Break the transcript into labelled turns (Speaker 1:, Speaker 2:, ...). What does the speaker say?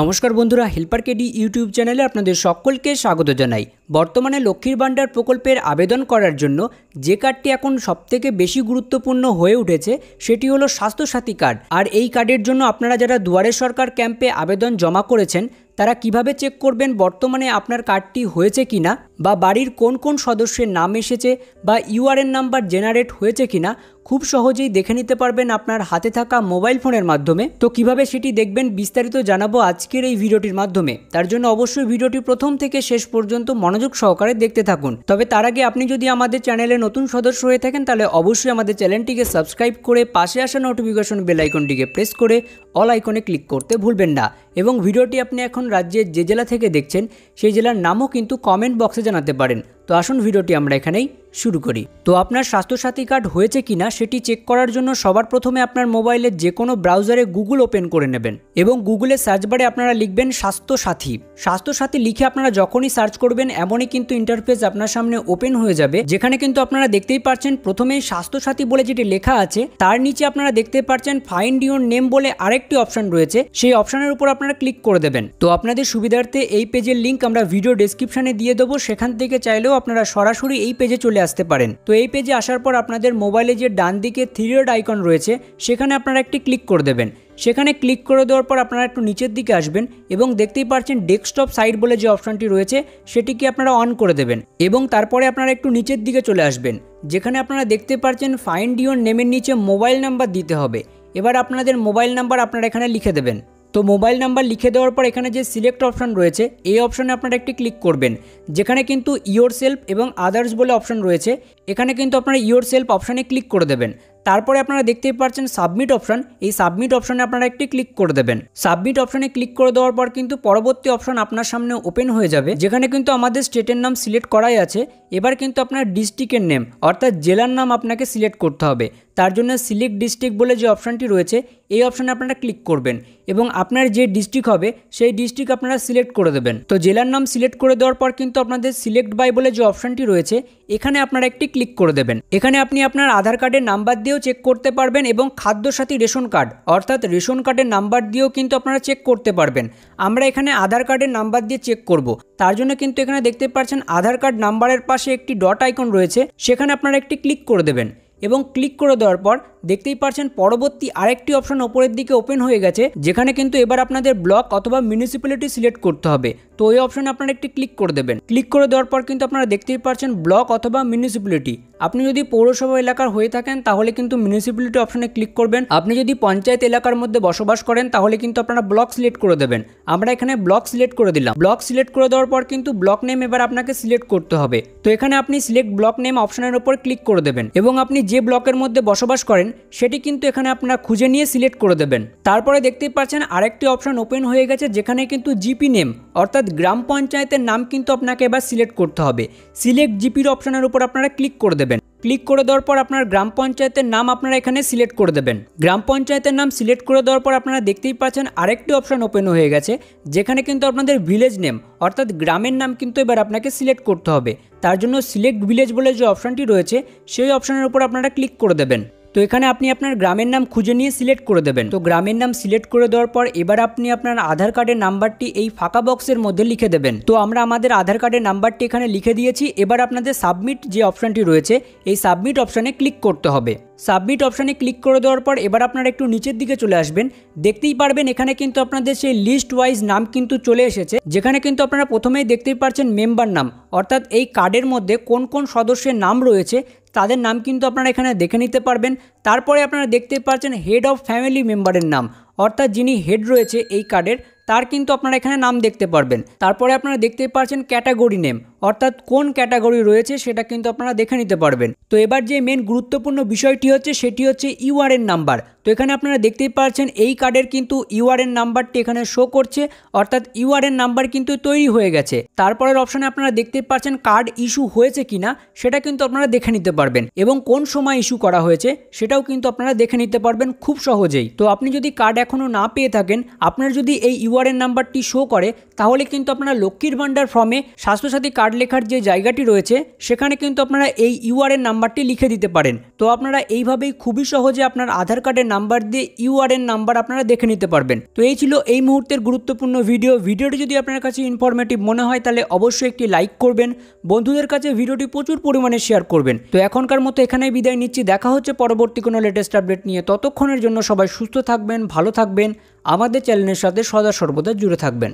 Speaker 1: নমস্কার বন্ধুরা helper KD YouTube চ্যানেলে আপনাদের সকলকে স্বাগত জানাই বর্তমানে লক্ষ্মীর ভাণ্ডার প্রকল্পের আবেদন করার জন্য যে কার্ডটি এখন সবথেকে বেশি গুরুত্বপূর্ণ হয়ে উঠেছে সেটি হলো স্বাস্থ্যসাথী কার্ড আর এই কার্ডের জন্য আপনারা যারা দুয়ারে সরকার ক্যাম্পে আবেদন জমা করেছেন তারা কিভাবে চেক করবেন বর্তমানে আপনার কার্ডটি হয়েছে কিনা বা বাড়ির কোন কোন সদস্যের নাম এসেছে বা ইউআরএন নাম্বার জেনারেট হয়েছে কিনা খুব সহজেই দেখে নিতে পারবেন আপনার হাতে থাকা মোবাইল ফোনের মাধ্যমে তো কিভাবে সেটি দেখবেন বিস্তারিত জানাবো আজকের এই ভিডিওটির মাধ্যমে তার জন্য অবশ্যই ভিডিওটি প্রথম থেকে শেষ পর্যন্ত মনোযোগ সহকারে দেখতে থাকুন তবে তার আগে আপনি যদি আমাদের চ্যানেলে নতুন সদস্য হয়ে থাকেন তাহলে অবশ্যই আমাদের চ্যানেলটিকে সাবস্ক্রাইব করে পাশে আসা নোটিফিকেশন বেল আইকনটিকে প্রেস করে অল আইকনে ক্লিক করতে ভুলবেন না এবং ভিডিওটি আপনি এখন রাজ্যের যে জেলা থেকে দেখছেন সেই জেলার নামও কিন্তু কমেন্ট বক্সে জানাতে পারেন তো আসুন ভিডিওটি আমরা এখানেই শুরু করি তো আপনার স্বাস্থ্যসাথী কার্ড হয়েছে কিনা সেটি চেক করার জন্য সবার প্রথমে আপনার মোবাইলের যে কোনো ব্রাউজারে গুগল ওপেন করে নেবেন এবং গুগলের সার্চ বারে আপনারা লিখবেন স্বাস্থ্যসাথী স্বাস্থ্যসাথী লিখে আপনারা যখনই সার্চ করবেন এমনই কিন্তু ইন্টারফেস আপনার সামনে ওপেন হয়ে যাবে যেখানে কিন্তু আপনারা দেখতেই পাচ্ছেন প্রথমেই স্বাস্থ্যসাথী বলে যেটি লেখা আছে তার নিচে আপনারা দেখতে পাচ্ছেন ফাইন্ড ইউর নেম বলে আরেকটি অপশন রয়েছে সেই অপশনের উপর আপনারা ক্লিক করে দেবেন তো আপনাদের সুবিধার্থে এই পেজের লিঙ্ক আমরা ভিডিও ডেসক্রিপশানে দিয়ে দেবো সেখান থেকে চাইলেও আপনারা সরাসরি এই পেজে চলে আসতে পারেন তো এই পেজে আসার পর আপনাদের মোবাইলে যে ডান দিকে থ্রিডট আইকন রয়েছে সেখানে আপনারা একটি ক্লিক করে দেবেন সেখানে ক্লিক করে দেওয়ার পর আপনারা একটু নিচের দিকে আসবেন এবং দেখতেই পাচ্ছেন ডেস্কটপ সাইট বলে যে অপশনটি রয়েছে সেটিকে আপনারা অন করে দেবেন এবং তারপরে আপনারা একটু নিচের দিকে চলে আসবেন যেখানে আপনারা দেখতে পাচ্ছেন ফাইন্ড ইউর নেমের নিচে মোবাইল নাম্বার দিতে হবে এবার আপনাদের মোবাইল নাম্বার আপনারা এখানে লিখে দেবেন তো মোবাইল নাম্বার লিখে দেওয়ার পর এখানে যে সিলেক্ট অপশন রয়েছে এই অপশনে আপনারা একটি ক্লিক করবেন যেখানে কিন্তু ইয়োর সেলফ এবং আদার্স বলে অপশন রয়েছে এখানে কিন্তু আপনারা ইয়োর সেলফ অপশানে ক্লিক করে দেবেন তারপরে আপনারা দেখতেই পাচ্ছেন সাবমিট অপশন এই সাবমিট অপশনে আপনারা একটি ক্লিক করে দেবেন সাবমিট অপশনে ক্লিক করে দেওয়ার পর কিন্তু পরবর্তী অপশন আপনার সামনে ওপেন হয়ে যাবে যেখানে কিন্তু আমাদের স্টেটের নাম সিলেক্ট করাই আছে এবার কিন্তু আপনার ডিস্ট্রিক্টের নেম অর্থাৎ জেলার নাম আপনাকে সিলেক্ট করতে হবে তার জন্য সিলেক্ট ডিস্ট্রিক্ট বলে যে অপশানটি রয়েছে এই অপশানে আপনারা ক্লিক করবেন এবং আপনার যে ডিস্ট্রিক্ট হবে সেই ডিস্ট্রিক্ট আপনারা সিলেক্ট করে দেবেন তো জেলার নাম সিলেক্ট করে দেওয়ার পর কিন্তু আপনাদের সিলেক্ট বাই বলে যে অপশানটি রয়েছে এখানে আপনারা একটি ক্লিক করে দেবেন এখানে আপনি আপনার আধার কার্ডের নাম্বার দিয়ে দিয়েও চেক করতে পারবেন এবং খাদ্যসাথী রেশন কার্ড অর্থাৎ রেশন কার্ডের নাম্বার দিয়েও কিন্তু আপনারা চেক করতে পারবেন আমরা এখানে আধার কার্ডের নাম্বার দিয়ে চেক করব তার জন্য কিন্তু এখানে দেখতে পাচ্ছেন আধার কার্ড নাম্বারের পাশে একটি ডট আইকন রয়েছে সেখানে আপনারা একটি ক্লিক করে দেবেন এবং ক্লিক করে দেওয়ার পর দেখতেই পারছেন পরবর্তী আরেকটি অপশন ওপরের দিকে ওপেন হয়ে গেছে যেখানে কিন্তু এবার আপনাদের ব্লক অথবা মিউনিসিপ্যালিটি সিলেক্ট করতে হবে তো ওই অপশনে আপনারা একটি ক্লিক করে দেবেন ক্লিক করে দেওয়ার পর কিন্তু আপনারা দেখতেই পারছেন ব্লক অথবা মিউনিসিপ্যালিটি আপনি যদি পৌরসভা এলাকার হয়ে থাকেন তাহলে কিন্তু মিউনিসিপ্যালিটি অপশনে ক্লিক করবেন আপনি যদি পঞ্চায়েত এলাকার মধ্যে বসবাস করেন তাহলে কিন্তু আপনারা ব্লক সিলেক্ট করে দেবেন আমরা এখানে ব্লক সিলেক্ট করে দিলাম ব্লক সিলেক্ট করে দেওয়ার পর কিন্তু ব্লক নেম এবার আপনাকে সিলেক্ট করতে হবে তো এখানে আপনি সিলেক্ট ব্লক নেম অপশনের উপর ক্লিক করে দেবেন এবং আপনি যে ব্লকের মধ্যে বসবাস করেন সেটি কিন্তু এখানে আপনারা খুঁজে নিয়ে সিলেক্ট করে দেবেন তারপরে দেখতেই পাচ্ছেন আরেকটি অপশান ওপেন হয়ে গেছে যেখানে কিন্তু জিপি নেম অর্থাৎ গ্রাম পঞ্চায়েতের নাম কিন্তু আপনাকে এবার সিলেক্ট করতে হবে সিলেক্ট জিপির অপশানের উপর আপনারা ক্লিক করে দেবেন ক্লিক করে দেওয়ার পর আপনার গ্রাম পঞ্চায়েতের নাম আপনারা এখানে সিলেক্ট করে দেবেন গ্রাম পঞ্চায়েতের নাম সিলেক্ট করে দেওয়ার পর আপনারা দেখতেই পাচ্ছেন আরেকটি অপশান ওপেন হয়ে গেছে যেখানে কিন্তু আপনাদের ভিলেজ নেম অর্থাৎ গ্রামের নাম কিন্তু এবার আপনাকে সিলেক্ট করতে হবে তার জন্য সিলেক্ট ভিলেজ বলে যে অপশানটি রয়েছে সেই অপশানের উপর আপনারা ক্লিক করে দেবেন তো এখানে আপনি আপনার গ্রামের নাম খুঁজে নিয়ে সিলেক্ট করে দেবেন তো গ্রামের নাম সিলেক্ট করে দেওয়ার পর এবার আপনি আপনার আধার কার্ডের নাম্বারটি এই ফাঁকা বক্সের মধ্যে লিখে দেবেন তো আমরা আমাদের আধার কার্ডের নাম্বারটি এখানে লিখে দিয়েছি এবার আপনাদের সাবমিট যে অপশানটি রয়েছে এই সাবমিট অপশানে ক্লিক করতে হবে সাবমিট অপশানে ক্লিক করে দেওয়ার পর এবার আপনারা একটু নিচের দিকে চলে আসবেন দেখতেই পারবেন এখানে কিন্তু আপনাদের সেই লিস্ট ওয়াইজ নাম কিন্তু চলে এসেছে যেখানে কিন্তু আপনারা প্রথমেই দেখতেই পারছেন মেম্বার নাম অর্থাৎ এই কার্ডের মধ্যে কোন কোন সদস্যের নাম রয়েছে তাদের নাম কিন্তু আপনারা এখানে দেখে নিতে পারবেন তারপরে আপনারা দেখতে পাচ্ছেন হেড অফ ফ্যামিলি মেম্বারের নাম অর্থাৎ যিনি হেড রয়েছে এই কার্ডের তার কিন্তু আপনারা এখানে নাম দেখতে পারবেন তারপরে আপনারা দেখতে পাচ্ছেন ক্যাটাগরি নেম অর্থাৎ কোন ক্যাটাগরি রয়েছে সেটা কিন্তু আপনারা দেখে নিতে পারবেন তো এবার যে মেন গুরুত্বপূর্ণ বিষয়টি হচ্ছে সেটি হচ্ছে ইউআরএন নাম্বার তো এখানে আপনারা দেখতেই পাচ্ছেন এই কার্ডের কিন্তু ইউআরএন নাম্বারটি এখানে শো করছে অর্থাৎ ইউআরএন নাম্বার কিন্তু তৈরি হয়ে গেছে তারপরের অপশানে আপনারা দেখতে পাচ্ছেন কার্ড ইস্যু হয়েছে কিনা সেটা কিন্তু আপনারা দেখে নিতে পারবেন এবং কোন সময় ইস্যু করা হয়েছে সেটাও কিন্তু আপনারা দেখে নিতে পারবেন খুব সহজেই তো আপনি যদি কার্ড এখনও না পেয়ে থাকেন আপনার যদি এই ইউআরএন নাম্বারটি শো করে তাহলে কিন্তু আপনারা লক্ষ্মীর ভাণ্ডার ফর্মে স্বাস্থ্যসাথী কার্ড কার্ড লেখার যে জায়গাটি রয়েছে সেখানে কিন্তু আপনারা এই ইউআরএন নাম্বারটি লিখে দিতে পারেন তো আপনারা এইভাবেই খুবই সহজে আপনার আধার কার্ডের নাম্বার দিয়ে ইউআরএন নাম্বার আপনারা দেখে নিতে পারবেন তো এই ছিল এই মুহূর্তের গুরুত্বপূর্ণ ভিডিও ভিডিওটি যদি আপনার কাছে ইনফরমেটিভ মনে হয় তাহলে অবশ্যই একটি লাইক করবেন বন্ধুদের কাছে ভিডিওটি প্রচুর পরিমাণে শেয়ার করবেন তো এখনকার মতো এখানেই বিদায় নিচ্ছি দেখা হচ্ছে পরবর্তী কোনো লেটেস্ট আপডেট নিয়ে ততক্ষণের জন্য সবাই সুস্থ থাকবেন ভালো থাকবেন আমাদের চ্যানেলের সাথে সদা সর্বদা জুড়ে থাকবেন